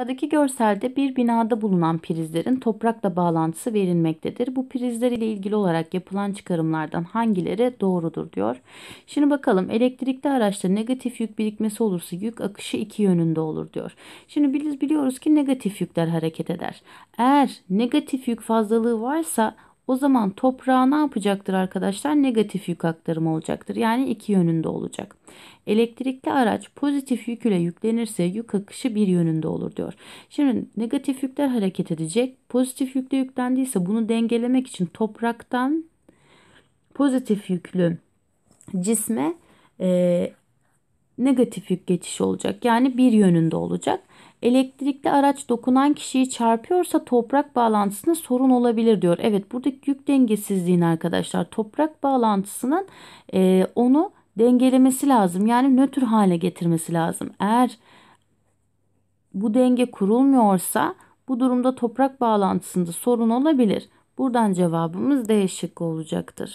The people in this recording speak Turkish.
Aşağıdaki görselde bir binada bulunan prizlerin toprakla bağlantısı verilmektedir. Bu prizler ile ilgili olarak yapılan çıkarımlardan hangileri doğrudur diyor. Şimdi bakalım elektrikli araçta negatif yük birikmesi olursa yük akışı iki yönünde olur diyor. Şimdi biz biliyoruz ki negatif yükler hareket eder. Eğer negatif yük fazlalığı varsa o zaman toprağa ne yapacaktır arkadaşlar? Negatif yük aktarımı olacaktır. Yani iki yönünde olacak. Elektrikli araç pozitif yük ile yüklenirse yük akışı bir yönünde olur diyor. Şimdi negatif yükler hareket edecek. Pozitif yükle yüklendiyse bunu dengelemek için topraktan pozitif yüklü cisme e, negatif yük geçişi olacak. Yani bir yönünde olacak. Elektrikli araç dokunan kişiyi çarpıyorsa toprak bağlantısına sorun olabilir diyor. Evet buradaki yük dengesizliğini arkadaşlar toprak bağlantısının e, onu dengelemesi lazım. Yani nötr hale getirmesi lazım. Eğer bu denge kurulmuyorsa bu durumda toprak bağlantısında sorun olabilir. Buradan cevabımız D şıkkı olacaktır.